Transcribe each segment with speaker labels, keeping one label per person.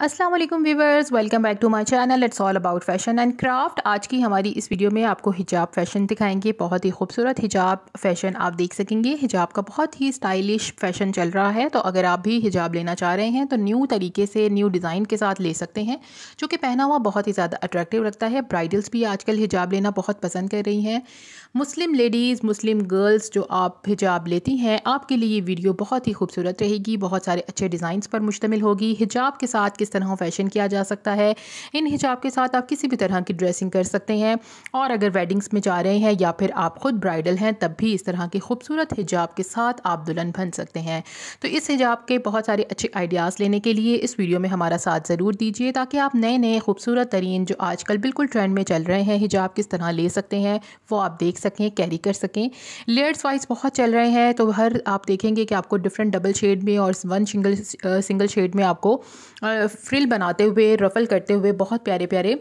Speaker 1: Aslam viewers welcome back to my channel it's all about fashion and craft आज की हमारी इस वीडियो में आपको हिजाब फैशन दिखाएंगे बहुत ही खूबसूरत हिजाब फैशन आप देख सकेंगे हिजाब का बहुत ही स्टाइलिश फैशन चल रहा है तो अगर आप भी हिजाब लेना चाह रहे हैं तो न्यू तरीके से न्यू डिज़ाइन के साथ ले सकते हैं जो कि पहना हुआ बहुत ही ज़्यादा अट्रैक्टिव लगता है ब्राइडल्स भी आजकल हिजाब लेना बहुत पसंद कर रही हैं मुस्लिम लेडीज़ मुस्लिम गर्ल्स जो आप हिजाब लेती हैं आपके लिए ये वीडियो बहुत ही खूबसूरत रहेगी बहुत सारे अच्छे डिज़ाइंस पर मुश्तमिल होगी हिजाब के साथ किस तरह फैशन किया जा सकता है इन हिजाब के साथ आप किसी भी तरह की ड्रेसिंग कर सकते हैं और अगर वेडिंग्स में जा रहे हैं या फिर आप खुद ब्राइडल हैं तब भी इस तरह के खूबसूरत हिजाब के साथ आप दुल्हन बन सकते हैं तो इस हिजाब के बहुत सारे अच्छे आइडियाज़ लेने के लिए इस वीडियो में हमारा साथ ज़रूर दीजिए ताकि आप नए नए खूबसूरत तरीन जो आजकल बिल्कुल ट्रेंड में चल रहे हैं हिजाब किस तरह ले सकते हैं वो आप देख सकें कैरी कर सकें लेयर्स वाइज बहुत चल रहे हैं तो हर आप देखेंगे कि आपको डिफरेंट डबल शेड में और वन सिंगल सिंगल शेड में आपको uh, फ्रिल बनाते हुए रफल करते हुए बहुत प्यारे प्यारे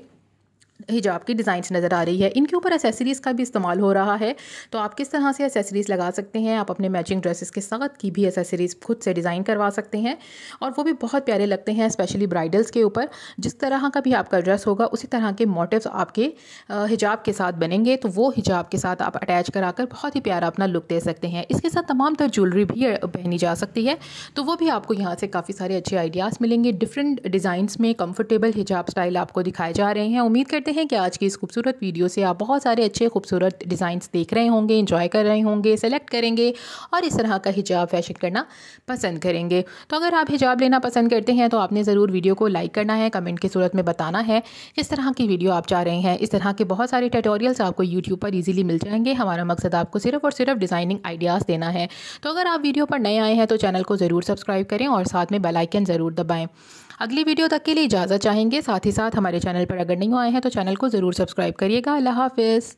Speaker 1: हिजाब की डिज़ाइंस नज़र आ रही है इनके ऊपर एसेसरीज़ का भी इस्तेमाल हो रहा है तो आप किस तरह से एसेसरीज़ लगा सकते हैं आप अपने मैचिंग ड्रेसेस के साथ की भी एसेसरीज़ खुद से डिज़ाइन करवा सकते हैं और वो भी बहुत प्यारे लगते हैं स्पेशली ब्राइडल्स के ऊपर जिस तरह का भी आपका ड्रेस होगा उसी तरह के मोटिव्स आपके हिजाब के साथ बनेंगे तो वो हिजाब के साथ आप अटैच कराकर बहुत ही प्यारा अपना लुक दे सकते हैं इसके साथ तमाम तरह ज्वेलरी भी पहनी जा सकती है तो वो भी आपको यहाँ से काफ़ी सारे अच्छे आइडियाज़ मिलेंगे डिफरेंट डिज़ाइंस में कम्फर्टेबल हिजाब स्टाइल आपको दिखाए जा रहे हैं उम्मीद करते करते हैं कि आज की इस खूबसूरत वीडियो से आप बहुत सारे अच्छे खूबसूरत डिज़ाइंस देख रहे होंगे इंजॉय कर रहे होंगे सेलेक्ट करेंगे और इस तरह का हिजाब फैशन करना पसंद करेंगे तो अगर आप हिजाब लेना पसंद करते हैं तो आपने ज़रूर वीडियो को लाइक करना है कमेंट की सूरत में बताना है किस तरह की वीडियो आप चाह रहे हैं इस तरह के बहुत सारे ट्यूटोरियल्स आपको यूट्यूब पर ईजिली मिल जाएंगे हमारा मकसद आपको सिर्फ और सिर्फ डिज़ाइनिंग आइडियाज़ देना है तो अगर आप वीडियो पर नए आए हैं तो चैनल को ज़रूर सब्सक्राइब करें और साथ में बेलाइकन ज़रूर दबाएँ अगली वीडियो तक के लिए इजाज़त चाहेंगे साथ ही साथ हमारे चैनल पर अगर नहीं आए हैं तो चैनल को ज़रूर सब्सक्राइब करिएगा अल्लाह हाफिज़